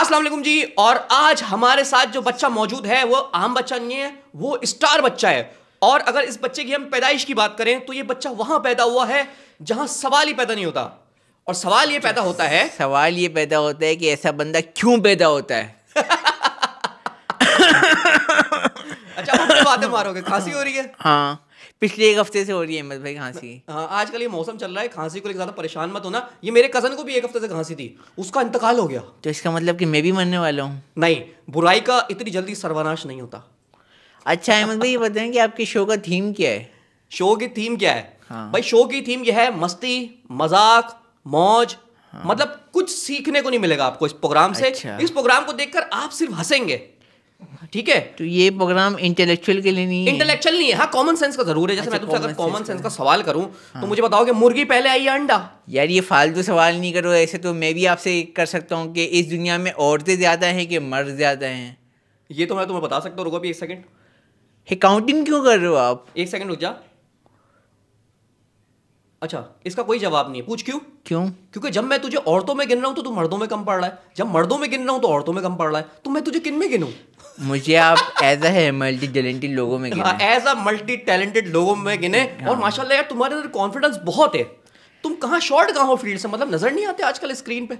असलम जी और आज हमारे साथ जो बच्चा मौजूद है वो आम बच्चा नहीं है वो स्टार बच्चा है और अगर इस बच्चे की हम पैदाइश की बात करें तो ये बच्चा वहाँ पैदा हुआ है जहाँ सवाल ही पैदा नहीं होता और सवाल ये पैदा होता है सवाल ये पैदा होता है कि ऐसा बंदा क्यों पैदा होता है अच्छा बातें मारोगे खांसी हो रही है हाँ पिछले एक हफ्ते से हो रही है अहमद भाई खांसी हाँ आजकल ये मौसम चल रहा है खांसी को लेकर ज़्यादा परेशान मत होना ये मेरे कज़न को भी एक हफ्ते से खांसी थी उसका इंतकाल हो गया तो इसका मतलब कि मैं भी मरने वाला हूँ नहीं बुराई का इतनी जल्दी सर्वनाश नहीं होता अच्छा अहमद भाई ये बताएं कि आपके शो का थीम क्या है शो की थीम क्या है हाँ। भाई शो की थीम यह है मस्ती मजाक मौज हाँ। मतलब कुछ सीखने को नहीं मिलेगा आपको इस प्रोग्राम से अच्छा। इस प्रोग्राम को देखकर आप सिर्फ हंसेंगे ठीक है तो ये प्रोग्राम इंटेलेक्चुअल के लिए नहीं इंटेलेक्चुअल नहीं है हाँ कॉमन सेंस का जरूर है जैसे अच्छा, मैं तुमसे अगर कॉमन सेंस का सवाल करूँ तो हाँ। तो मुझे बताओ कि मुर्गी पहले आई या अंडा यार ये फालतू सवाल नहीं करो ऐसे तो मैं भी आपसे कर सकता हूँ कि इस दुनिया में औरतें ज़्यादा हैं कि मर्द ज़्यादा हैं ये तो मैं तुम्हें बता सकता हूँ रुको भी एक सेकेंड काउंटिंग क्यों कर रहे हो आप एक सेकेंड रुक जा अच्छा इसका कोई जवाब नहीं है पूछ क्यों क्यों क्योंकि जब मैं तुझे औरतों में गिन रहा हूँ तो तू मर्दों में कम पड़ रहा है जब मर्दों में गिन रहा हूँ तो औरतों में कम पड़ रहा है तो मैं तुझे किन में गिनूँ मुझे आप एज अ मल्टी टैलेंटेड लोगों में एज अ मल्टी टैलेंटेड लोगों में गिने हाँ, हाँ। और माशाल्लाह यार तुम्हारे अंदर कॉन्फिडेंस बहुत है तुम कहाँ शॉर्ट कहाँ हो फील्ड से मतलब नजर नहीं आते आजकल स्क्रीन पे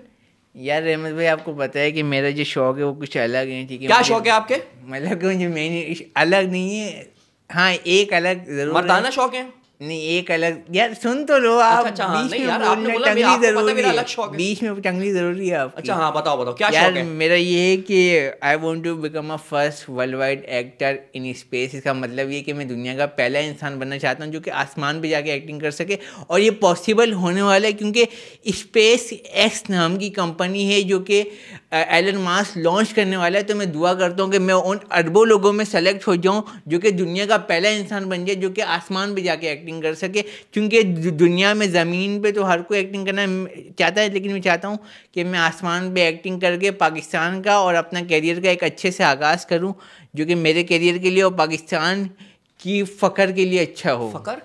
यार रहमत भाई आपको पता है कि मेरा जो शौक है वो कुछ अलग है ठीक है क्या शौक है आपके मतलब कि मुझे अलग नहीं है हाँ एक अलग जरूर मर्दाना शौक है नहीं एक अलग यार सुन तो लो आप अच्छा, अच्छा हाँ, बीच में यार, आपने बोला टंगली जरूरी है बीच में टंगली जरूरी है आपकी अच्छा हाँ बताओ बताओ क्या यार, शौक है मेरा ये है कि I want to become a first world wide actor in space इसका मतलब ये कि मैं दुनिया का पहला इंसान बनना चाहता हूँ जो कि आसमान पे जाके एक्टिंग कर सके और ये पॉसिबल होने वाला है क्योंकि स्पेस एक्स नाम की कंपनी है जो कि एलन मास लॉन्च करने वाला है तो मैं दुआ करता हूँ कि मैं उन अरबों लोगों में सेलेक्ट हो जाऊँ जो कि दुनिया का पहला इंसान बन जाए जो कि आसमान पर जाके एक्टिंग कर सके क्योंकि दुनिया में ज़मीन पर तो हर कोई एक्टिंग करना चाहता है लेकिन मैं चाहता हूँ कि मैं आसमान पर एक्टिंग करके पाकिस्तान का और अपना कैरियर का एक अच्छे से आगाज़ करूँ जो कि मेरे कैरियर के लिए और पाकिस्तान की फ़खर के लिए अच्छा हो फ़खर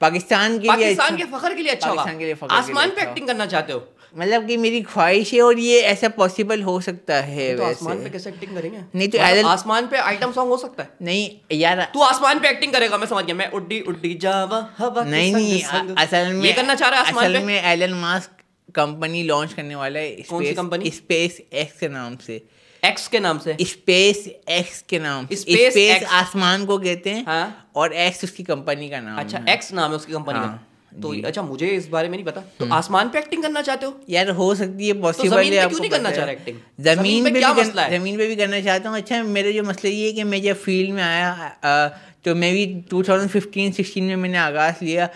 पाकिस्तान के लिए पाकिस्तान अच्छा- के फखर के लिए अच्छा पाकिस्तान के लिए आसमान पे एक्टिंग अच्छा करना चाहते हो मतलब कि मेरी ख्वाहिश है और ये ऐसा पॉसिबल हो सकता है तो वैसे। आसमान पे कैसे एक्टिंग करेंगे नहीं तो मतलब आसमान पे आइटम सॉन्ग हो सकता है नहीं यार तू आसमान पे एक्टिंग करेगा मैं समझ गया मैं उड्डी उड्डी जावा हवा नहीं नहीं असल में ये करना चाह रहा है आसमान असल में एलन मास्क कंपनी लॉन्च करने वाला है कौन सी कंपनी स्पेस एक्स के नाम से एक्स के नाम से स्पेस एक्स के नाम स्पेस आसमान को कहते हैं हाँ? और एक्स उसकी कंपनी का नाम अच्छा एक्स नाम है उसकी कंपनी का हाँ। तो अच्छा मुझे इस बारे में नहीं पता तो हम्म। आसमान पे एक्टिंग करना चाहते हो यार हो सकती है पॉसिबल तो है क्यों नहीं करना चाह रहा एक्टिंग जमीन पे, क्या मसला है जमीन पे भी करना चाहता हूँ अच्छा मेरे जो मसले ये है कि मैं जब फील्ड में आया तो मैं भी 2015 16 में मैंने आगाज़ लिया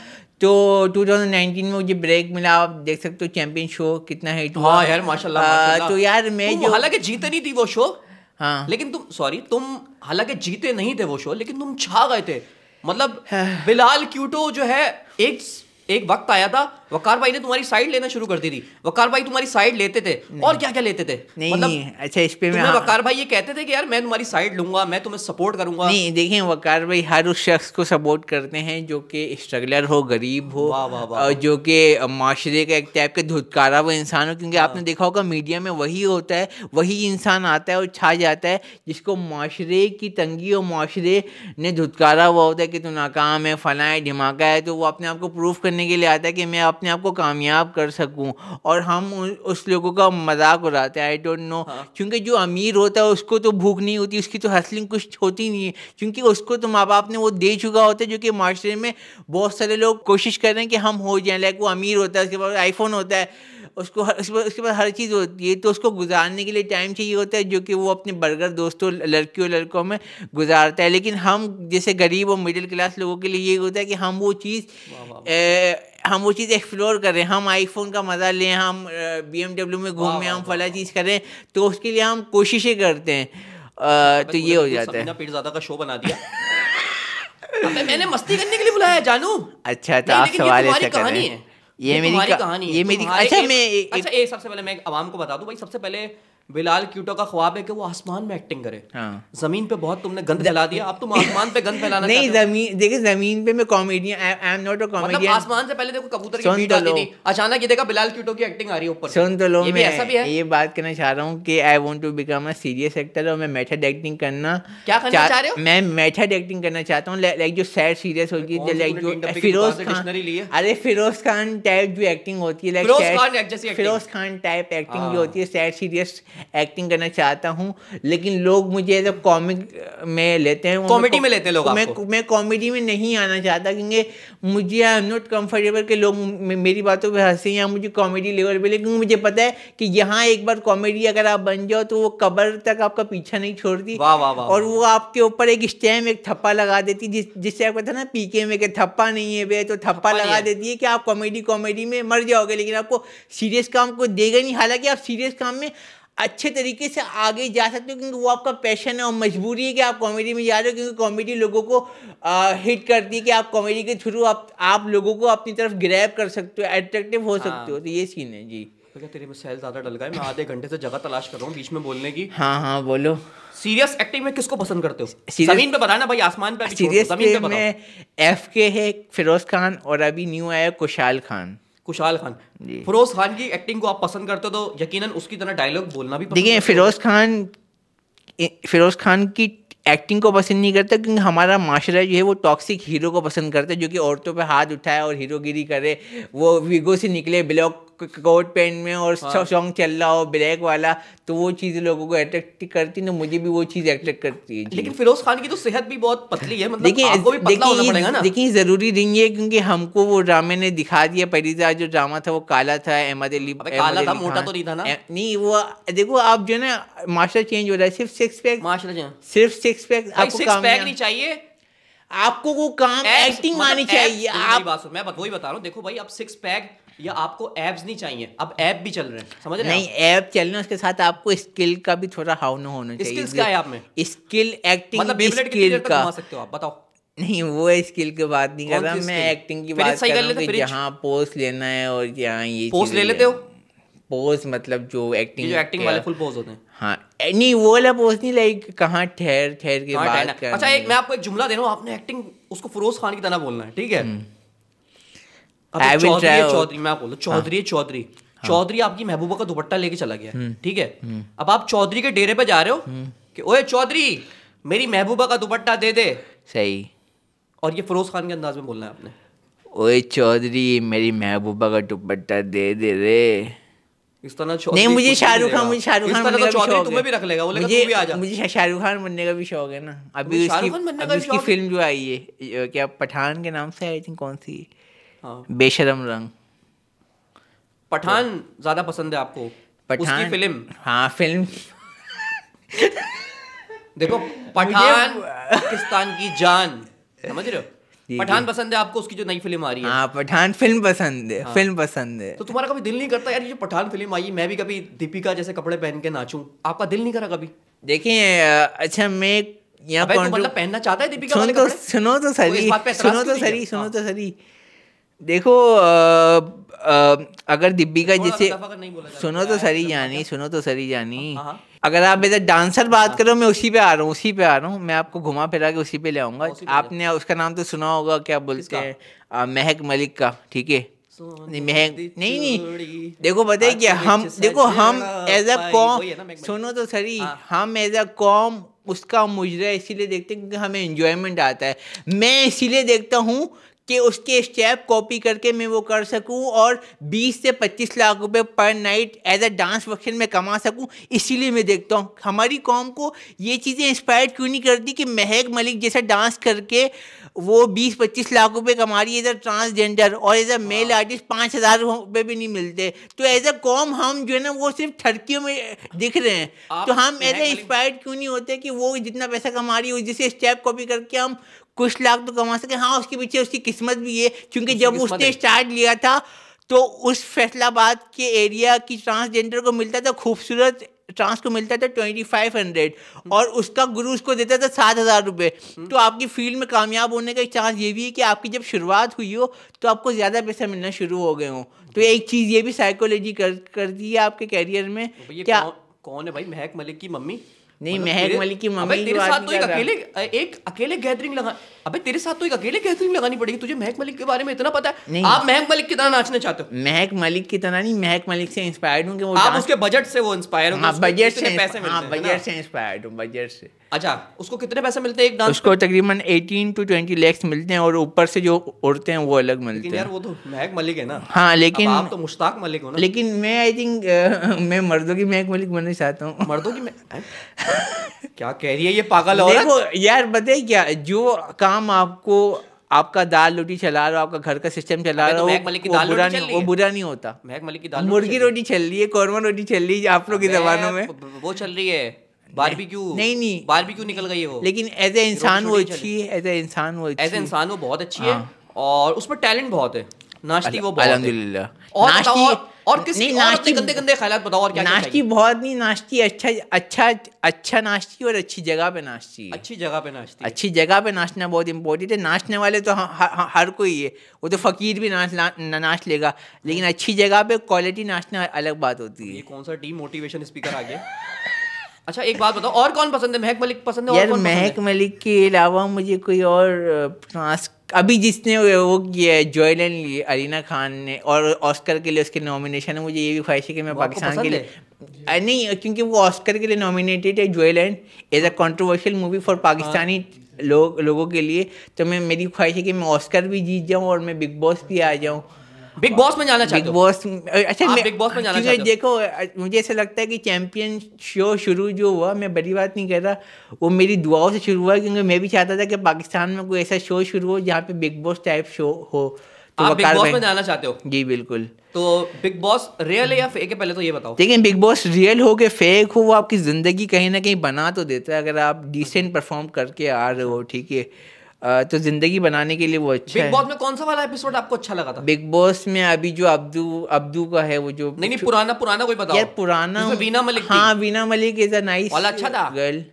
तो 2019 में मुझे ब्रेक मिला आप देख सकते हो चैंपियन शो कितना हिट हुआ हाँ यार माशाल्लाह तो यार मैं जो हालांकि जीते नहीं थी वो शो हाँ लेकिन तुम सॉरी तुम हालांकि जीते नहीं थे वो शो लेकिन तुम छा गए थे मतलब हाँ। बिलाल क्यूटो जो है एक एक वक्त आया था वकार भाई ने तुम्हारी साइड लेना शुरू कर दी थी वकार भाई तुम्हारी साइड लेते थे और क्या क्या लेते थे नहीं मतलब अच्छा इस पे मैं वकार भाई ये कहते थे कि यार मैं तुम्हारी साइड लूंगा मैं तुम्हें सपोर्ट करूंगा नहीं देखिए वकार भाई हर उस शख्स को सपोर्ट करते हैं जो कि स्ट्रगलर हो गरीब हो जो कि माशरे का एक टाइप के धुतकारा वो इंसान हो क्योंकि आपने हाँ। देखा होगा मीडिया में वही होता है वही इंसान आता है और छा जाता है जिसको माशरे की तंगी और माशरे ने धुतकारा हुआ होता है कि तू नाकाम है फलाएं धमाका है तो वो अपने आप को प्रूफ करने के लिए आता है कि मैं अपने आप को कामयाब कर सकूँ और हम उस लोगों का मजाक उड़ाते हैं आई डोंट नो क्योंकि जो अमीर होता है उसको तो भूख नहीं होती उसकी तो हसलिंग कुछ होती नहीं है क्योंकि उसको तो माँ बाप ने वो दे चुका होता है जो कि माशरे में बहुत सारे लोग कोशिश कर रहे हैं कि हम हो जाए लाइक वो अमीर होता है उसके पास आईफोन होता है उसको उसके पास हर चीज़ होती है तो उसको गुजारने के लिए टाइम चाहिए होता है जो कि वो अपने बर्गर दोस्तों लड़कियों लड़कों में गुजारता है लेकिन हम जैसे गरीब और मिडिल क्लास लोगों के लिए ये होता है कि हम वो चीज़ हम वो चीज़ एक्सप्लोर करें हम आईफोन का मज़ा लें हम बी एम डब्ल्यू में घूमें हम फला चीज़ करें तो उसके लिए हम कोशिशें करते हैं तो ये हो जाता है पेट ज़्यादा का शो बना दिया मैंने मस्ती करने के लिए बुलाया जानू अच्छा तो आप सवाल ऐसा कहानी है ये मेरी कहानी ये मेरी अच्छा मैं अच्छा एक सबसे पहले मैं आवाम को बता दूं भाई सबसे पहले बिलाल क्यूटो का ख्वाब है कि वो आसमान में एक्टिंग करे हाँ। जमीन पे बहुत तुमने गंद फैला दिया अब तुम आसमान पे गंद फैलाना नहीं जमीन देखिए जमीन पे मैं comedian I am not a comedian मतलब आसमान से पहले देखो कबूतर की बीट तो आती थी अचानक ये देखा बिलाल क्यूटो की एक्टिंग आ रही है ऊपर सुन तो लो ये भी ऐसा भी है ये बात करना चाह रहा हूँ कि I want to become a serious actor और मैं मेथड एक्टिंग करना क्या करना चाह रहे हो मैं मेथड एक्टिंग करना चाहता हूँ लाइक जो सैड सीरियस होगी लाइक जो फिरोज खान अरे फिरोज खान टाइप जो एक्टिंग होती है like Feroz Khan type acting जो होती है सैड सीरियस एक्टिंग करना चाहता हूँ लेकिन लोग मुझे एज कॉमिक में लेते हैं कॉमेडी में लेते हैं लोग मैं मैं कॉमेडी में नहीं आना चाहता क्योंकि मुझे आई एम नॉट कम्फर्टेबल कि लोग मेरी बातों पर हंसे या मुझे कॉमेडी लेवल पर लेकिन मुझे पता है कि यहाँ एक बार कॉमेडी अगर आप बन जाओ तो वो कबर तक आपका पीछा नहीं छोड़ती और वो आपके ऊपर एक स्टैम एक थप्पा लगा देती जिस जिससे आपको था ना पीके में कि थप्पा नहीं है वे तो थप्पा लगा देती है कि आप कॉमेडी कॉमेडी में मर जाओगे लेकिन आपको सीरियस काम को देगा नहीं हालांकि आप सीरियस काम में अच्छे तरीके से आगे जा सकते हो क्योंकि वो आपका पैशन है और मजबूरी है कि आप कॉमेडी में जा रहे हो क्योंकि कॉमेडी लोगों को आ, हिट करती है कि आप कॉमेडी के थ्रू आप आप लोगों को अपनी तरफ ग्रैब कर सकते हो एट्रैक्टिव हो सकते हो हाँ। तो ये सीन है जी तो तेरे में सेल ज़्यादा डल गए मैं आधे घंटे से जगह तलाश कर रहा हूँ बीच में बोलने की हाँ हाँ बोलो सीरियस एक्टिंग में किसको पसंद करते हो जमीन पे बताना भाई आसमान पे सीरियस एफ के है फिरोज खान और अभी न्यू आया कुशाल खान कुशाल खान फिरोज खान की एक्टिंग को आप पसंद करते हो तो यकीनन उसकी तरह डायलॉग बोलना भी देखिए फिरोज खान फिरोज खान की एक्टिंग को पसंद नहीं करता क्योंकि हमारा माशरा जो है वो टॉक्सिक हीरो को पसंद करता है जो कि औरतों पे हाथ उठाए और हीरोगिरी करे वो वीगो से निकले ब्लॉक कोट पेन में और हाँ। सॉन्ग चल रहा हो ब्लैक वाला तो वो चीज़ लोगों को अट्रैक्ट करती ना तो मुझे भी वो चीज़ अट्रैक्ट करती है लेकिन फिरोज खान की तो सेहत भी बहुत पतली है मतलब देखिए आपको भी पतला होना पड़ेगा ना देखिए ज़रूरी नहीं है क्योंकि हमको वो ड्रामे ने दिखा दिया परिजा जो ड्रामा था वो काला था अहमद अली काला था मोटा हाँ। तो नहीं था ना नहीं वो देखो आप जो ना मास्टर चेंज हो रहा है सिर्फ सिक्स पैक सिर्फ सिक्स पैक आपको नहीं चाहिए आपको वो काम एक्टिंग मतलब मानी चाहिए आप मैं वही बता रहा हूँ देखो भाई अब सिक्स पैक या आपको एप्स नहीं चाहिए अब ऐप भी चल रहे हैं समझ रहे नहीं ऐप चल रहे उसके साथ आपको स्किल का भी थोड़ा हावन होना चाहिए स्किल्स क्या है आप में स्किल एक्टिंग मतलब स्किल का सकते हो आप बताओ नहीं वो स्किल की बात नहीं कर रहा मैं एक्टिंग की बात कर रहा हूँ जहाँ पोस्ट लेना है और यहाँ ये पोस्ट ले लेते हो पोज मतलब जो एक्टिंग जो एक्टिंग वाले फुल पोज होते हैं हाँ नहीं वो वाला पोज नहीं लाइक कहाँ ठहर ठहर के बात कर अच्छा एक मैं आपको एक जुमला दे रहा हूँ आपने एक्टिंग उसको फिरोज खान की तरह बोलना है ठीक है हम्म। चौधरी मैं आपको चौधरी हाँ। चौधरी हाँ। चौधरी आपकी महबूबा का दुपट्टा लेके चला गया हम्म। ठीक है हम्म। अब आप चौधरी के डेरे पे जा रहे हो हम्म। कि ओए चौधरी मेरी महबूबा का दुपट्टा दे दे सही और ये फरोज खान के अंदाज में बोलना है आपने ओए चौधरी मेरी महबूबा का दुपट्टा दे दे रे इस तरह नहीं मुझे शाहरुख खान मुझे शाहरुख खान बनने तो का चौधरी तुम्हें भी रख लेगा बोलेगा तू भी आ जा मुझे शाहरुख खान बनने का भी शौक है ना अभी उसकी फिल्म जो आई है क्या पठान के नाम से आई थिंक कौन सी है हाँ। बेशरम रंग पठान ज्यादा पसंद है आपको पठान उसकी फिल्म हाँ फिल्म देखो पठान पाकिस्तान की जान समझ रहे हो पठान पसंद है आपको उसकी जो नई फिल्म आ रही है हाँ पठान फिल्म पसंद है हाँ। फिल्म पसंद है तो तुम्हारा कभी दिल नहीं करता यार ये पठान फिल्म आई मैं भी कभी दीपिका जैसे कपड़े पहन के नाचूं आपका दिल नहीं करा कभी देखिए अच्छा मैं यहाँ मतलब पहनना चाहता है दीपिका सुनो तो सरी सुनो तो सरी सुनो तो, तो सरी देखो आ, आ, अगर दिब्बिका जैसे तो सुनो तो सरी जानी सुनो तो सरी जानी अगर आप मेरे डांसर बात हाँ। करो मैं उसी पे आ रहा हूँ उसी पे आ रहा हूँ मैं आपको घुमा फिरा के उसी पे ले आऊंगा आपने उसका नाम तो सुना होगा क्या बोलते हैं महक मलिक का ठीक है नहीं महक नहीं नहीं देखो बताए क्या हम देखो हम एज अ कॉम सुनो तो सरी हाँ। हम एज अ कॉम उसका मुजरा इसीलिए देखते हैं क्योंकि हमें इंजॉयमेंट आता है मैं इसीलिए देखता हूँ कि उसके स्टेप कॉपी करके मैं वो कर सकूं और 20 से 25 लाख रुपए पर night as a dance function में कमा सकूं इसीलिए मैं देखता हूं हमारी कॉम को ये चीज़ें इंस्पायर क्यों नहीं करती कि महक मलिक जैसा डांस करके वो 20-25 लाख रुपए कमा रही है एज अ ट्रांसजेंडर और एज अ मेल आर्टिस्ट पाँच हज़ार रुपये भी नहीं मिलते तो एज अ कॉम हम जो है ना वो सिर्फ ठरकियों में दिख रहे हैं तो हम एज अ इंस्पायर क्यों नहीं होते कि वो जितना पैसा कमा रही है जिसे स्टेप कॉपी करके हम कुछ लाख तो कमा सके हाँ उसके पीछे उसकी किस्मत भी है क्योंकि जब उसने स्टार्ट लिया था तो उस फैसलाबाद के एरिया की ट्रांसजेंडर को मिलता था खूबसूरत ट्रांस को मिलता था ट्वेंटी फाइव हंड्रेड और उसका गुरु उसको देता था सात हज़ार रुपये तो आपकी फील्ड में कामयाब होने का चांस ये भी है कि आपकी जब शुरुआत हुई हो तो आपको ज़्यादा पैसा मिलना शुरू हो गए हो तो एक चीज़ ये भी साइकोलॉजी कर दी है आपके कैरियर में तो क्या कौन है भाई महक मलिक की मम्मी नहीं महक मतलब मलिक की मम्मी तेरे साथ तो एक अकेले एक अकेले गैदरिंग लगा अबे तेरे साथ तो एक अकेले गैदरिंग लगानी पड़ेगी तुझे महक मलिक के बारे में इतना पता है आप महक मलिक की तरह नाचना चाहते हो महक मलिक की तरह नहीं महक मलिक से इंस्पायर्ड हूँ आप उसके बजट से वो इंस्पायर हूँ बजट से पैसे बजट हाँ, से इंस्पायर्ड हूँ बजट से अच्छा उसको कितने पैसे मिलते हैं एक डांस उसको तकरीबन 18 टू 20 लैक्स मिलते हैं और ऊपर से जो उड़ते हैं वो अलग मिलते हैं यार वो तो महक मलिक है ना हाँ लेकिन आप तो मुश्ताक मलिक हो ना लेकिन मैं आई थिंक uh, मैं मर्दों की महक मलिक बनना चाहता हूँ मर्दों की क्या कह रही है ये पागल हो और यार बताए क्या जो काम आपको आपका दाल रोटी चला रहा हो आपका घर का सिस्टम चला रहा तो हो तो वो बुरा नहीं वो बुरा नहीं होता महक मलिक की दाल मुर्गी रोटी चल रही है कौरमा रोटी चल रही है आप लोग के जमानों में वो चल रही है बारबेक्यू नहीं नहीं बारबेक्यू निकल गई है वो लेकिन एज ए इंसान वो अच्छी है एज ए इंसान वो एज ए इंसान वो बहुत अच्छी है हाँ। और उसमें टैलेंट बहुत है नाश्ती वो अलहमदिल्ला और नाश्ती और किस नाश्ती गंदे गंदे ख्याल बताओ और क्या नाश्ती बहुत नहीं नाश्ती अच्छा अच्छा अच्छा नाश्ती और अच्छी जगह पे नाश्ती अच्छी जगह पे नाश्ती अच्छी जगह पे नाचना बहुत इंपॉर्टेंट है नाचने वाले तो हर कोई है वो तो फकीर भी नाच ना, नाच लेगा लेकिन हाँ। अच्छी जगह पे क्वालिटी नाचना अलग बात होती है ये कौन सा डी मोटिवेशन स्पीकर आ गया अच्छा एक बात बताओ और कौन पसंद है महक मलिक पसंद है यार और महक मलिक के अलावा मुझे कोई और अभी जिसने वो किया है जोयल एंड अरीना खान ने और ऑस्कर के लिए उसके नॉमिनेशन है मुझे ये भी ख्वाहिश है कि मैं पाकिस्तान के लिए नहीं क्योंकि वो ऑस्कर के लिए नॉमिनेटेड है Joyland as a controversial movie for Pakistani लोग लोगों के लिए तो मैं मेरी ख्वाहिश है कि मैं ऑस्कर भी जीत जाऊँ और मैं बिग बॉस भी आ जाऊँ बिग बॉस में जाना चाहते बिग बॉस अच्छा बिग बॉस में जाना चाहते देखो मुझे ऐसा लगता है कि चैंपियन शो शुरू जो हुआ मैं बड़ी बात नहीं कह रहा वो मेरी दुआओं से शुरू हुआ क्योंकि मैं भी चाहता था कि पाकिस्तान में कोई ऐसा शो शुरू हो जहाँ पे बिग बॉस टाइप शो हो तो आप बिग बॉस में जाना चाहते हो जी बिल्कुल तो बिग बॉस रियल है या फेक है पहले तो ये बताओ देखिए बिग बॉस रियल हो के फेक हो वो आपकी ज़िंदगी कहीं ना कहीं बना तो देता है अगर आप डिसेंट परफॉर्म हम्म। करके आ रहे हो ठीक है तो जिंदगी बनाने के लिए वो अच्छा बिग बॉस में कौन सा वाला एपिसोड आपको अच्छा लगा था बिग बॉस में अभी जो अब्दू अब्दू का है वो जो नहीं नहीं पुराना पुराना कोई बताओ यार पुराना वीना मलिक हाँ Veena Malik is a nice वाला अच्छा था girl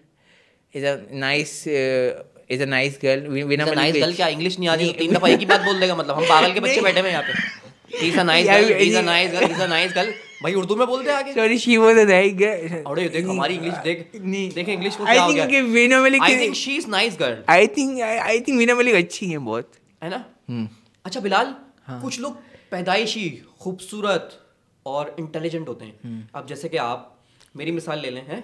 is a nice is a nice girl Veena Malik nice girl क्या इंग्लिश नहीं आ रही तीन दफा एक ही बात बोल देगा मतलब हम पागल के बच्चे बैठे हुए यहाँ पे is a nice girl is a nice girl is a nice girl भाई उर्दू में बोलते आगे sorry she was a nice girl ये देख हमारी इंग्लिश देख देख इंग्लिश को क्या गया I think Veena Malik I think she is nice girl I think I think Veena Malik अच्छी है बहुत है ना हम्म। अच्छा बिलाल हाँ। कुछ लोग पैदाइशी खूबसूरत और इंटेलिजेंट होते हैं हम्म। अब जैसे कि आप मेरी मिसाल ले लें हैं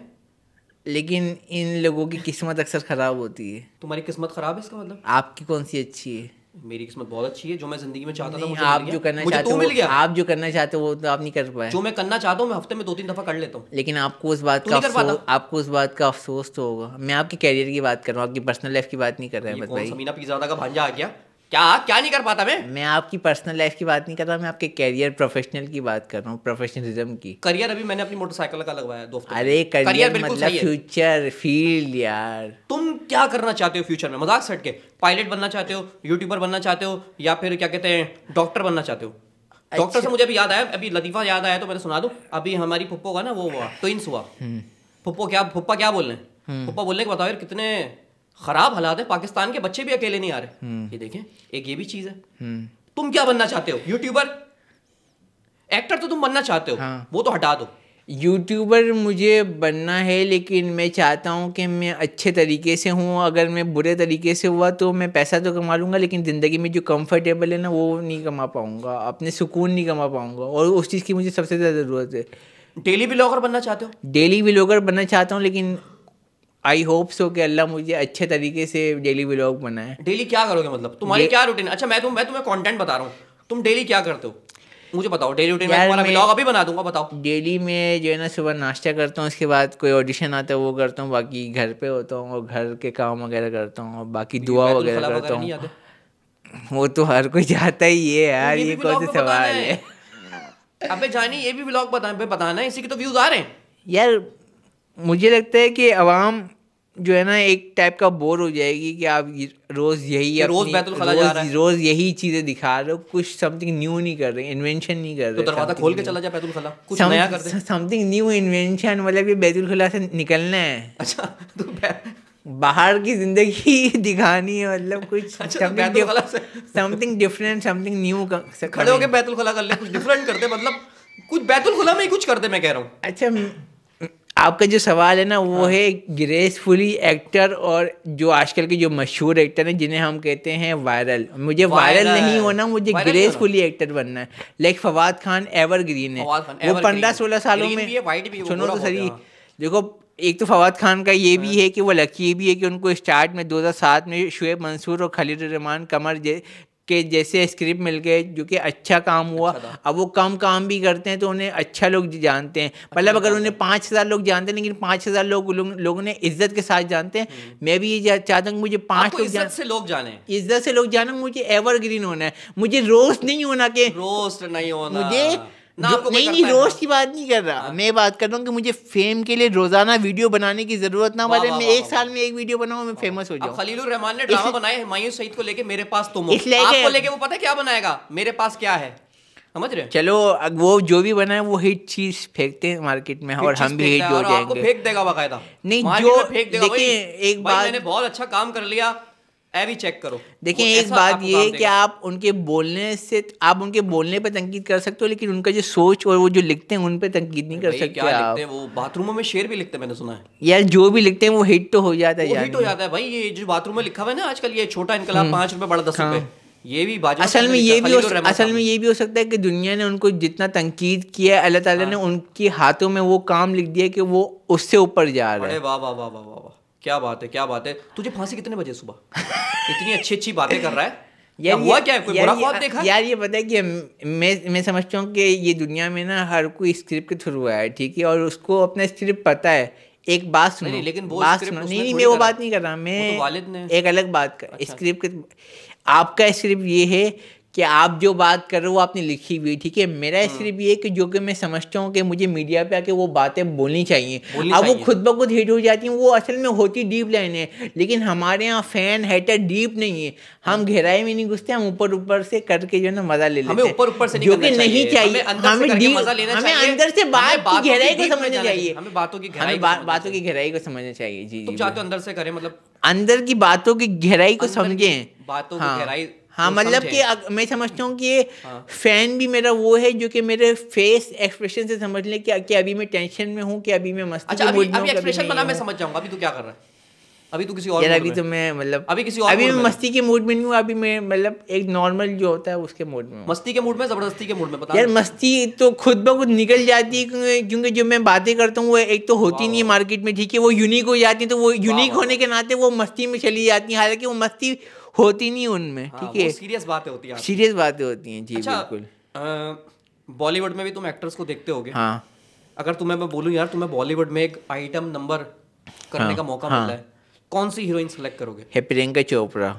लेकिन इन लोगों की किस्मत अक्सर खराब होती है तुम्हारी किस्मत खराब है इसका मतलब आपकी कौन सी अच्छी है मेरी किस्मत बहुत अच्छी है जो मैं जिंदगी में चाहता था मुझे आप जो करना मुझे चाहते हो मिल गया आप जो करना चाहते हो वो तो आप नहीं कर पाए जो मैं करना चाहता हूँ मैं हफ्ते में दो तीन दफा कर लेता हूँ लेकिन आपको उस बात का आपको उस बात का अफसोस तो होगा मैं आपके कैरियर की बात कर रहा हूँ आपकी पर्सनल लाइफ की बात नहीं कर रहा है भाई समीना पिज्जादा का भांजा आ गया क्या क्या नहीं कर पाता मैं मैं आपकी पर्सनल लाइफ की बात नहीं कर रहा मैं आपके करियर प्रोफेशनल की बात कर रहा हूँ प्रोफेशनलिज्म की करियर अभी मैंने अपनी मोटरसाइकिल का लगवाया दोस्तों अरे करियर करियर मतलब फ्यूचर फील्ड यार तुम क्या करना चाहते हो फ्यूचर में मजाक सट के पायलट बनना चाहते हो यूट्यूबर बनना चाहते हो या फिर क्या कहते हैं डॉक्टर बनना चाहते हो डॉक्टर अच्छा। से मुझे अभी याद आया अभी लतीफा याद आया तो मैंने सुना दूं अभी हमारी पुप्पो का ना वो हुआ ट्विंस हुआ पुप्पो हम्म। क्या पुप्पा क्या बोल रहे हैं पप्पा हम्म। बोल रहे बताओ यार कितने खराब हालात है पाकिस्तान के बच्चे भी अकेले नहीं आ रहे हम्म। ये देखें एक ये भी चीज है हम्म। तुम क्या बनना चाहते हो यूट्यूबर एक्टर तो तुम बनना चाहते हो हाँ। वो तो हटा दो यूट्यूबर मुझे बनना है लेकिन मैं चाहता हूँ कि मैं अच्छे तरीके से हूँ अगर मैं बुरे तरीके से हुआ तो मैं पैसा तो कमा लूँगा लेकिन ज़िंदगी में जो कंफर्टेबल है ना वो नहीं कमा पाऊँगा अपने सुकून नहीं कमा पाऊँगा और उस चीज़ की मुझे सबसे ज़्यादा ज़रूरत है डेली ब्लॉगर बनना चाहते हो डेली ब्लॉगर बनना चाहता हूँ लेकिन आई होप सो कि अल्लाह मुझे अच्छे तरीके से डेली व्लॉग बनाए डेली क्या करोगे मतलब तुम्हारी क्या रूटीन अच्छा मैं तुम मैं तुम्हें कंटेंट बता रहा हूँ तुम डेली क्या करते हो मुझे बताओ डेली रूटीन मैं तुम्हारा व्लॉग अभी बना दूंगा बताओ डेली में जो है ना सुबह नाश्ता करता हूँ उसके बाद कोई ऑडिशन आता है वो करता हूँ बाकी घर पे होता हूँ और घर के काम वगैरह करता हूँ और बाकी दुआ वगैरह करता हूँ वो तो हर कोई जाता ही है यार ये कौन सा सवाल है अब जानी ये भी व्लॉग बताना इसी के तो व्यूज आ रहे हैं यार मुझे लगता है कि आवाम जो है ना एक टाइप का बोर हो जाएगी कि आप रोज यही रोज बैतुल खला रोज, जा रहा है रोज यही चीजें दिखा रहे हो कुछ समथिंग न्यू नहीं कर रहे इन्वेंशन नहीं कर तो रहे तो दरवाजा खोल के चला जा बैतुल खला कुछ Some, नया कर दे समथिंग न्यू इन्वेंशन मतलब ये बैतुल खला से निकलना है अच्छा तो बाहर की जिंदगी दिखानी है मतलब कुछ समथिंग डिफरेंट समथिंग न्यू खड़े होकर बैतुल खला कर ले कुछ डिफरेंट कर दे मतलब कुछ बैतुल खुला में ही कुछ करते मैं कह रहा हूँ अच्छा आपका जो सवाल है ना वो हाँ। है ग्रेसफुली एक्टर और जो आजकल के जो मशहूर एक्टर हैं जिन्हें हम कहते हैं वायरल मुझे वायरल नहीं होना मुझे ग्रेसफुली एक्टर बनना है लाइक फवाद खान एवरग्रीन है वो पंद्रह सोलह सालों में सुनो तो सर देखो एक तो फवाद खान का ये भी हाँ। है कि वो लकी भी है कि उनको स्टार्ट में दो हज़ार सात में शुएब मंसूर और खलील रहमान कमर के जैसे स्क्रिप्ट मिल गए जो कि अच्छा काम हुआ अच्छा अब वो कम काम भी करते हैं तो उन्हें अच्छा लोग जानते हैं अच्छा मतलब अगर उन्हें पाँच हज़ार लोग जानते हैं लेकिन पाँच हज़ार लोग लोग ने इज्जत के साथ जानते हैं हम्म। मैं भी ये चाहता हूँ मुझे पाँच लोग इज्जत से लोग जाने इज्जत से लोग जाने मुझे एवरग्रीन होना है मुझे रोस्ट नहीं होना के रोस्ट नहीं होना मुझे ना आपको नहीं नहीं रोज की बात नहीं कर रहा मैं बात कर रहा हूँ कि मुझे फेम के लिए रोजाना वीडियो बनाने की जरूरत ना पड़े मैं एक साल में एक वीडियो बनाऊँ मैं फेमस हो जाऊँ खलील रहमान ने ड्रामा बनाया हुमायूं सईद को लेके मेरे पास तुम आपको लेके वो पता क्या बनाएगा मेरे पास क्या है समझ रहे चलो वो जो भी बना है वो हिट चीज फेंकते हैं मार्केट में और हम भी हिट हो जाएंगे फेंक देगा बाकायदा नहीं जो फेंक देगा एक बार मैंने बहुत अच्छा काम कर लिया भी चेक करो देखिए एक बात ये है कि आप उनके बोलने से आप उनके बोलने पे तंकीद कर सकते हो लेकिन उनका जो सोच और वो जो लिखते हैं उन पे तंकीद नहीं कर सकते क्या आप। लिखते हैं वो बाथरूमों में शेर भी लिखते हैं मैंने सुना है यार जो भी लिखते हैं वो हिट तो हो जाता है हिट हो जाता है भाई ये जो बाथरूम में लिखा हुआ है ना आजकल ये छोटा इनकलाब हम्म। पांच रुपए बड़ा दस रुपए हाँ। ये भी असल में ये भी हो तो असल में ये भी हो सकता है कि दुनिया ने उनको जितना तंकीद किया है अल्लाह ताला हाँ। ने उनके हाथों में वो काम लिख दिया कि वो उससे ऊपर जा रहा है वाह वाह वाह वाह वाह क्या बात है क्या बात है तुझे फांसी कितने बजे सुबह इतनी अच्छी अच्छी बातें कर रहा है यार हुआ क्या कोई बुरा ख्वाब देखा यार ये पता है कि मैं मैं समझता हूँ कि ये दुनिया में ना हर कोई स्क्रिप्ट के थ्रू आया है ठीक है और उसको अपना स्क्रिप्ट पता है एक बात सुनो नहीं, लेकिन वो बात सुनो नहीं नहीं मैं वो बात नहीं कर रहा तो मैं तो वालिद ने एक अलग बात कर अच्छा। स्क्रिप्ट आपका स्क्रिप्ट ये है कि आप जो बात कर रहे हो आपने लिखी हुई ठीक है मेरा हम्म। सिर्फ ये कि जो कि मैं समझता हूँ कि मुझे मीडिया पे आके वो बातें बोलनी चाहिए अब वो खुद ब खुद हिट हो जाती हैं वो असल में होती डीप लाइन है लेकिन हमारे यहाँ फैन हैटर डीप नहीं है हम हम्म। गहराई में नहीं घुसते हम ऊपर ऊपर से करके जो है ना मजा ले लेते ऊपर ऊपर से जो कि नहीं चाहिए हमें हमें अंदर से बात की गहराई को समझना चाहिए हमें बातों की गहराई बातों की गहराई को समझना चाहिए जी जी चाहते अंदर से करें मतलब अंदर की बातों की गहराई को समझें बातों की हाँ। गहराई हाँ मतलब कि मैं समझता हूँ कि ये हाँ. फैन भी मेरा वो है जो कि मेरे फेस एक्सप्रेशन से समझ लें कि, कि अभी मैं टेंशन में हूँ कि अभी मैं मस्त अच्छा, अभी, अभी एक्सप्रेशन बना मैं समझ जाऊंगा अभी तू क्या कर रहा है अभी तो किसी और अभी तो मैं मतलब अभी किसी और अभी मैं मस्ती के मूड में नहीं हूँ अभी मैं मतलब एक नॉर्मल जो होता है उसके मूड में मस्ती के मूड में जबरदस्ती के मूड में बता यार मस्ती तो खुद ब खुद निकल जाती है क्योंकि जो मैं बातें करता हूँ वो एक तो होती नहीं है मार्केट में ठीक है वो यूनिक हो जाती है तो वो यूनिक होने के नाते वो मस्ती में चली जाती है हालांकि वो मस्ती होती नहीं उनमें हाँ, ठीक है सीरियस बातें होती है सीरियस बातें होती हैं जी अच्छा, बिल्कुल बॉलीवुड में भी तुम एक्टर्स को देखते होगे हाँ अगर तुम्हें मैं बोलूँ यार तुम्हें बॉलीवुड में एक आइटम नंबर करने हाँ, का मौका हाँ, मिला है कौन सी हीरोइन सेलेक्ट करोगे है प्रियंका चोपड़ा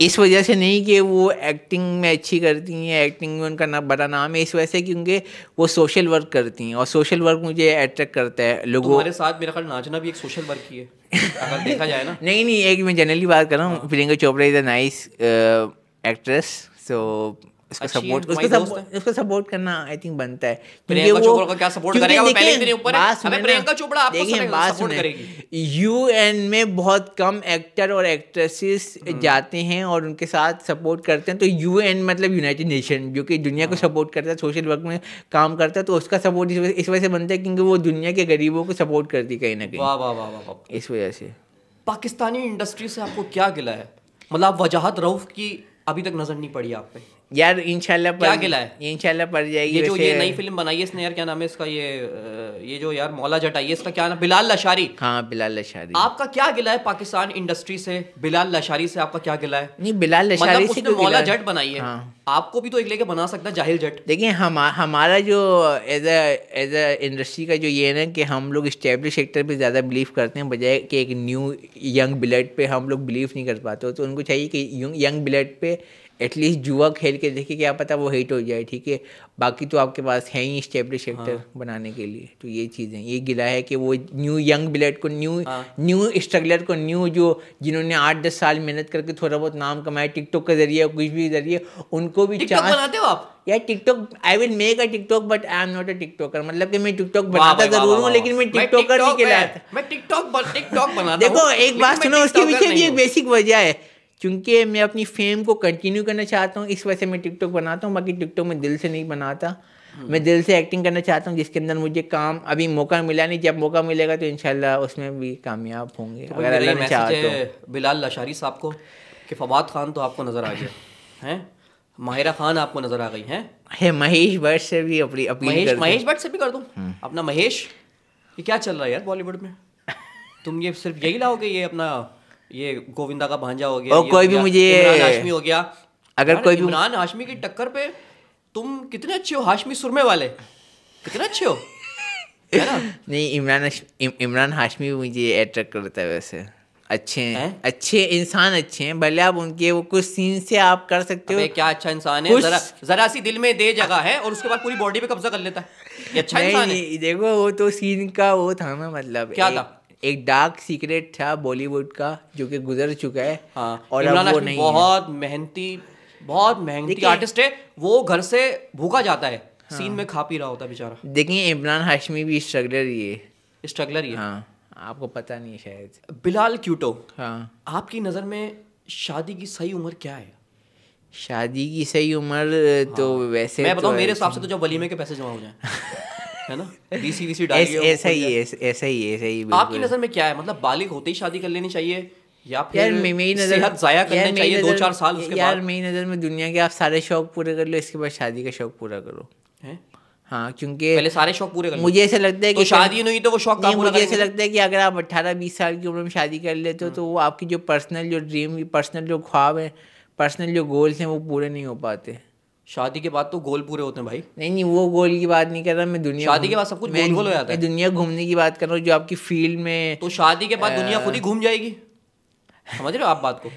इस वजह से नहीं कि वो एक्टिंग में अच्छी करती हैं एक्टिंग में उनका ना बड़ा नाम है इस वजह से क्योंकि वो सोशल वर्क करती हैं और सोशल वर्क मुझे अट्रैक्ट करता है लोगों हमारे साथ मेरा ख्याल नाचना भी एक सोशल वर्क ही है अगर देखा जाए ना नहीं नहीं एक मैं जनरली बात कर रहा हूँ हाँ। Priyanka Chopra is a nice actress so इसका सपोर्ट करना आई थिंक बनता है यू एन में बहुत कम एक्टर और एक्ट्रेसेस हम्म। जाते हैं और उनके साथ सपोर्ट करते हैं तो एन मतलब यूनाइटेड नेशन जो कि दुनिया को सपोर्ट हाँ। करता है सोशल वर्क में काम करता है तो उसका सपोर्ट इस वजह से बनता है क्योंकि वो दुनिया के गरीबों को सपोर्ट करती है कहीं ना कहीं इस वजह से पाकिस्तानी इंडस्ट्री से आपको क्या गिला है मतलब वजाहत रऊफ की अभी तक नजर नहीं पड़ी आप पे यार इंशाल्लाह क्या है इंशाल्लाह पड़ जाएगी ये जो ये नई फिल्म बनाई है इसने यार क्या नाम है इसका ये ये जो यार मौला जटाई है इसका क्या नाम बिलाल लशारी हाँ बिलाल लशारी आपका क्या गिला है पाकिस्तान इंडस्ट्री से बिलाल लशारी से आपका क्या गिला है नहीं बिलाल लशारी मतलब से मौला जट बनाई है हाँ। आपको भी तो एक लेके बना सकता है जाहिल जट देखिए हम हमारा जो एज एज अ इंडस्ट्री का जो ये है ना कि हम लोग इस्टेब्लिश सेक्टर पे ज़्यादा बिलीव करते हैं बजाय कि एक न्यू यंग ब्लड पे हम लोग बिलीव नहीं कर पाते तो उनको चाहिए कि यंग ब्लड पे एटलीस्ट जुआ खेल के देखिए क्या पता वो हिट हो जाए ठीक है बाकी तो आपके पास है ही स्टेब्लिश एक्टर हाँ। बनाने के लिए तो ये चीज़ें ये गिला है कि वो न्यू यंग ब्लड को न्यू हाँ। न्यू स्ट्रगलर को न्यू जो जिन्होंने आठ दस साल मेहनत करके थोड़ा बहुत नाम कमाया टिकटॉक के जरिए कुछ भी जरिए उनको भी चांस बनाते हो आप यार TikTok I will make a TikTok but I am not a TikToker मतलब कि मैं टिकटॉक बनाता जरूर हूँ लेकिन मैं टिकटॉकर नहीं कहलाता मैं टिकटॉक टिकटॉक बनाता देखो एक बात सुनो उसके पीछे भी एक बेसिक वजह है चूँकि मैं अपनी फेम को कंटिन्यू करना चाहता हूँ इस वजह से मैं टिकटॉक बनाता हूँ बाकी टिकटॉक में दिल से नहीं बनाता हम्म। मैं दिल से एक्टिंग करना चाहता हूँ जिसके अंदर मुझे काम अभी मौका मिला नहीं जब मौका मिलेगा तो इनशाला उसमें भी कामयाब होंगे तो अगर अल्लाह ने तो। बिलाल लाशारी साहब को कि फवाद खान तो आपको नज़र आ गया हैं माहिरा खान आपको नज़र आ गई हैं है महेश भट्ट से भी अपनी महेश महेश भट्ट से भी कर दूँ हम्म। अपना महेश ये क्या चल रहा है यार बॉलीवुड में तुम ये सिर्फ यही लाओगे ये अपना ये गोविंदा का भांजा हो गया और कोई भी मुझे हाशमी हो गया अगर कोई भी इमरान हाशमी की टक्कर पे तुम कितने अच्छे हो हाशमी सुरमे वाले कितने अच्छे हो नहीं इमरान इमरान हाशमी भी मुझे अट्रैक्ट करता है वैसे अच्छे हैं है? अच्छे इंसान अच्छे हैं भले आप उनके वो कुछ सीन से आप कर सकते हो क्या अच्छा इंसान है जरा जरा सी दिल में दे जगह है और उसके बाद पूरी बॉडी पे कब्जा कर लेता है अच्छा इंसान है देखो वो तो सीन का वो था ना मतलब क्या था एक डार्क सीक्रेट था बॉलीवुड का जो कि गुजर चुका है हाँ और अब वो नहीं बहुत मेहनती बहुत मेहनती आर्टिस्ट है वो घर से भूखा जाता है हाँ। सीन में खा पी रहा होता बेचारा देखिए इमरान हाशमी भी स्ट्रगलर ही है स्ट्रगलर ही हाँ आपको पता नहीं शायद बिलाल क्यूटो हाँ आपकी नज़र में शादी की सही उम्र क्या है शादी की सही उम्र तो हाँ। तो वैसे मैं बताऊँ तो मेरे हिसाब से तो जब वलीमे के पैसे जमा हो जाए आपकी नजर में क्या है मतलब बालिग होते ही शादी कर लेनी चाहिए या फिर यार मेरी नजर में दुनिया के आप सारे शौक पूरे कर लो इसके बाद शादी का शौक पूरा करो हाँ क्योंकि पहले सारे शौक पूरे कर मुझे ऐसा लगता है तो कि तो शादी नहीं तो वो शौक नहीं, मुझे ऐसा लगता है कि अगर आप अट्ठारह बीस साल की उम्र में शादी कर लेते हो हाँ। तो वो आपकी जो पर्सनल जो ड्रीम पर्सनल जो ख्वाब है पर्सनल जो गोल्स हैं वो पूरे नहीं हो पाते शादी के बाद तो गोल पूरे होते हैं भाई नहीं नहीं वो गोल की बात नहीं कर रहा मैं दुनिया शादी के बाद सब कुछ गोल गोल हो जाता है दुनिया घूमने की बात कर रहा हूँ जो आपकी फील्ड में तो शादी के बाद दुनिया खुद ही घूम जाएगी समझ रहे हो आप बात को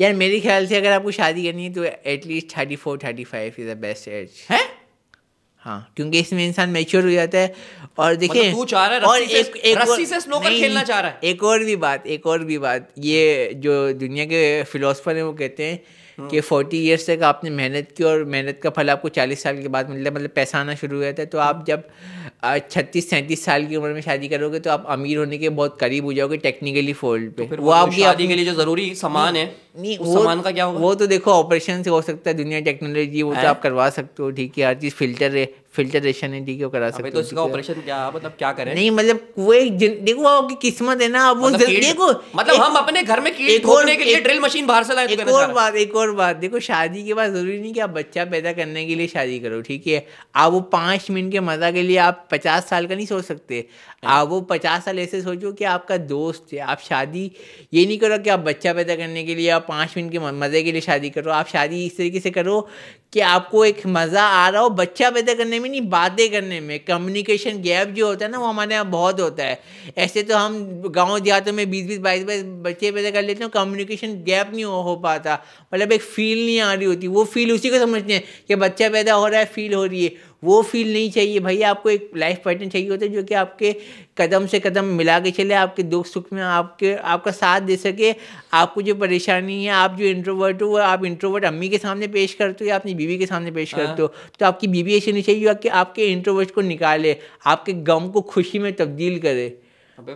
यार मेरे ख्याल से अगर आपको शादी करनी है तो at least thirty four thirty five is the best age है हाँ क्योंकि इसमें इंसान मेच्योर हो जाता है और मतलब देखिए मतलब तू चाह रहा है और एक, एक रस्सी से स्नोकर खेलना चाह रहा है एक और भी बात एक और भी बात ये जो दुनिया के फिलोसफर हैं वो कहते हैं हाँ। कि फोर्टी ईयर्स तक आपने मेहनत की और मेहनत का फल आपको चालीस साल के बाद रहा है मतलब पैसा आना शुरू हो था तो आप हाँ। जब छत्तीस सैंतीस साल की उम्र में शादी करोगे तो आप अमीर होने के बहुत करीब हो जाओगे टेक्निकली फोल्ड तो पे वो मतलब आपकी शादी के लिए जो जरूरी सामान है नहीं उस वो, सामान का क्या होगा वो तो देखो ऑपरेशन से हो सकता है दुनिया टेक्नोलॉजी वो तो आप करवा सकते हो ठीक है हर चीज़ फिल्टर है फिल्टरेशन है ठीक है करा सकते तो इसका ऑपरेशन क्या मतलब क्या करें नहीं मतलब वो एक देखो आपकी किस्मत है ना अब वो मतलब देखो मतलब हम अपने घर में कील ठोकने के लिए ड्रिल मशीन बाहर से लाए तो एक और बात एक और बात देखो शादी के बाद जरूरी नहीं कि आप बच्चा पैदा करने के लिए शादी करो ठीक है आप वो पाँच मिनट के मजा के लिए आप पचास साल का नहीं सोच सकते हाँ। आप वो पचास साल ऐसे सोचो कि आपका दोस्त है आप शादी ये नहीं करो कि आप बच्चा पैदा करने के लिए आप पाँच मिनट के मज़े के लिए शादी करो आप शादी इस तरीके से करो कि आपको एक मज़ा आ रहा हो बच्चा पैदा करने में नहीं बातें करने में कम्युनिकेशन गैप जो होता है ना वो हमारे यहाँ बहुत होता है ऐसे तो हम गाँव देहातों में बीस बीस बाईस बाईस बच्चे पैदा कर लेते हैं कम्युनिकेशन गैप नहीं हो, हो पाता मतलब एक फील नहीं आ रही होती वो फील उसी को समझते हैं कि बच्चा पैदा हो रहा है फील हो रही है वो फील नहीं चाहिए भाई आपको एक लाइफ पार्टनर चाहिए होता है जो कि आपके कदम से कदम मिला के चले आपके दुख सुख में आपके आपका साथ दे सके आपको जो परेशानी है आप जो इंट्रोवर्ट हो आप इंट्रोवर्ट अम्मी के सामने पेश करते हो या अपनी बीवी के सामने पेश हाँ। करते हो तो आपकी बीवी ऐसी नहीं चाहिए कि आपके इंट्रोवर्ट को निकाले आपके गम को खुशी में तब्दील करे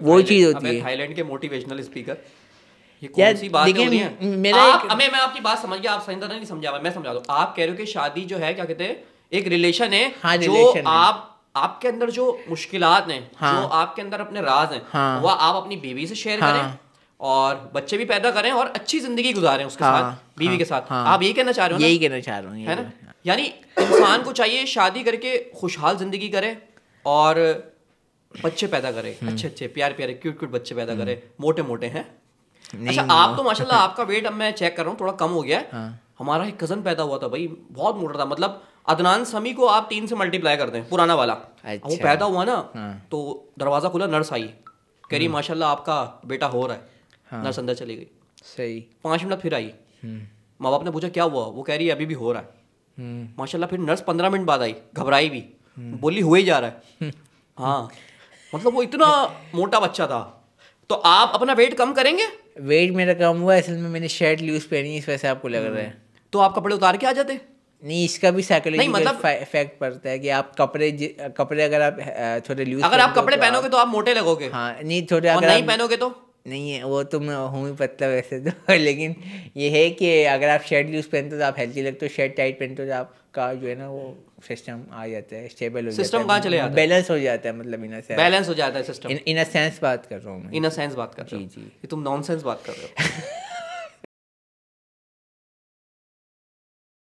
वो चीज़ होती है थाईलैंड के मोटिवेशनल स्पीकर यार देखिए मेरा आप, एक... मैं आपकी बात समझ गया आप समझा तो नहीं समझा मैं समझा दो आप कह रहे हो कि शादी जो है क्या कहते हैं एक रिलेशन है हाँ, जो रिलेशन आप आपके अंदर जो मुश्किल हैं हाँ, जो आपके अंदर अपने राज हैं हाँ, वह आप अपनी बीवी से शेयर हाँ, करें और बच्चे भी पैदा करें और अच्छी जिंदगी गुजारें उसके हाँ, साथ बीवी हाँ, के साथ हाँ, आप यही कहना चाह रहे हो यही कहना चाह रहा हूँ है ना यानी इंसान को चाहिए शादी करके खुशहाल जिंदगी करे और बच्चे पैदा करे हम्म। अच्छे अच्छे प्यारे प्यारे क्यूट क्यूट बच्चे पैदा करे हम्म। मोटे मोटे हैं अच्छा आप तो माशाल्लाह आपका वेट अब मैं चेक कर रहा हूँ थोड़ा कम हो गया है हाँ। हमारा एक कजन पैदा हुआ था भाई बहुत मोटा था मतलब अदनान समी को आप तीन से मल्टीप्लाई कर दें पुराना वाला अच्छा। वो पैदा हुआ ना हाँ। तो दरवाजा खुला नर्स आई कह रही हम्म। माशाल्लाह आपका बेटा हो रहा है हाँ। नर्स अंदर चली गई सही पाँच मिनट फिर आई हम्म। माँ बाप ने पूछा क्या हुआ वो कह रही है अभी भी हो रहा है हम्म। माशाला फिर नर्स पंद्रह मिनट बाद आई घबराई भी बोली हुए ही जा रहा है हाँ मतलब वो इतना मोटा बच्चा था तो आप अपना वेट कम करेंगे वेट मेरा कम हुआ असल में मैंने शर्ट लूज पहनी इस वजह से आपको लग रहा है तो आप कपड़े उतार के आ जाते नहीं इसका भी साइकोलॉजी मतलब इफेक्ट पड़ता है कि आप कपड़े कपड़े अगर आप थोड़े लूज अगर आप कपड़े तो पहनोगे तो आप मोटे लगोगे हाँ नहीं थोड़े अगर नहीं पहनोगे तो नहीं है वो तो मैं हूँ ही पतला वैसे तो लेकिन ये है कि अगर आप शर्ट लूज पहनते हो तो आप हेल्थी लगते हो शर्ट टाइट पहनते हो तो आपका जो है ना वो सिस्टम आ जाता है स्टेबल हो सिस्टम कहाँ चले जाता है बैलेंस हो जाता है मतलब इन सेंस बैलेंस हो जाता है सिस्टम इन अ सेंस बात कर रहा हूँ इन अ सेंस बात कर रहा हूँ जी जी तुम नॉन सेंस बात कर रहे हो